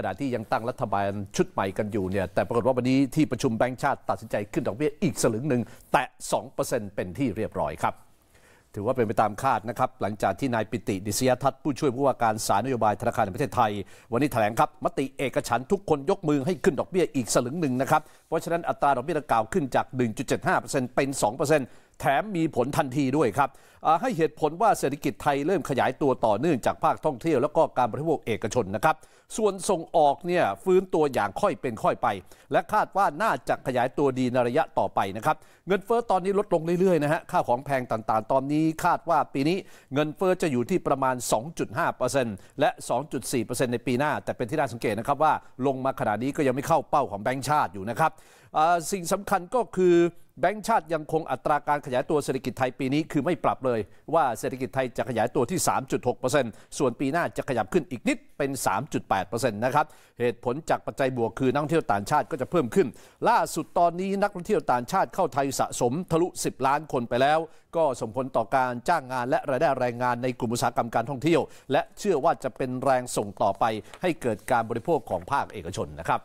ขณะที่ยังตั้งรัฐบาลชุดใหม่กันอยู่เนี่ยแต่ปรากฏว่าวันนี้ที่ประชุมแบงก์ชาติ ตัดสินใจขึ้นดอกเบี้ยอีกสลึงหนึ่ง แตะ2%เป็นที่เรียบร้อยครับ ถือว่าเป็นไปตามคาดนะครับหลังจากที่นายปิติ ดิษยทัศน์ผู้ช่วยผู้ว่าการสารนโยบายธนาคารแห่งประเทศไทย วันนี้แถลงครับ มติเอกฉันทุกคนยกมือให้ขึ้นดอกเบี้ยอีกสลึงหนึ่งนะครับเพราะฉะนั้นอัตราดอกเบี้ยดังกล่าวขึ้นจาก 1.75%เป็น 2%แถมมีผลทันทีด้วยครับ ให้เหตุผลว่าเศรษฐกิจไทยเริ่มขยายตัวต่อเนื่องจากภาคท่องเที่ยวแล้วก็การบริโภคเอกชนนะครับ ส่วนส่งออกเนี่ยฟื้นตัวอย่างค่อยเป็นค่อยไป และคาดว่าน่าจะขยายตัวดีในระยะต่อไปนะครับ เงินเฟอ้อตอนนี้ลดลงเรื่อยๆนะฮะค่าของแพงต่างๆตอนนี้คาดว่าปีนี้เงินเฟอ้อจะอยู่ที่ประมาณ 2.5%และ 2.4%ในปีหน้า แต่เป็นที่น่าสังเกตนะครับว่าลงมาขนาดนี้ก็ยังไม่เข้าเป้าของแบงก์ชาติอยู่นะครับสิ่งสำคัญก็คือแบงก์ชาติยังคงอัตราการขยายตัวเศรษฐกิจไทยปีนี้คือไม่ปรับเลย ว่าเศรษฐกิจไทยจะขยายตัวที่ 3.6%ส่วนปีหน้าจะขยับขึ้นอีกนิดเป็น 3.8%นะครับเหตุผลจากปัจจัยบวกคือนักท่องเที่ยวต่างชาติก็จะเพิ่มขึ้น ล่าสุดตอนนี้นักท่องเที่ยวต่างชาติเข้าไทยสะสมทะลุ 10 ล้านคนไปแล้ว ก็ส่งผลต่อการจ้างงานและรายได้แรงงานในกลุ่มอุตสาหกรรมการท่องเที่ยว และเชื่อว่าจะเป็นแรงส่งต่อไปให้เกิดการบริโภคของภาคเอกชนนะครับ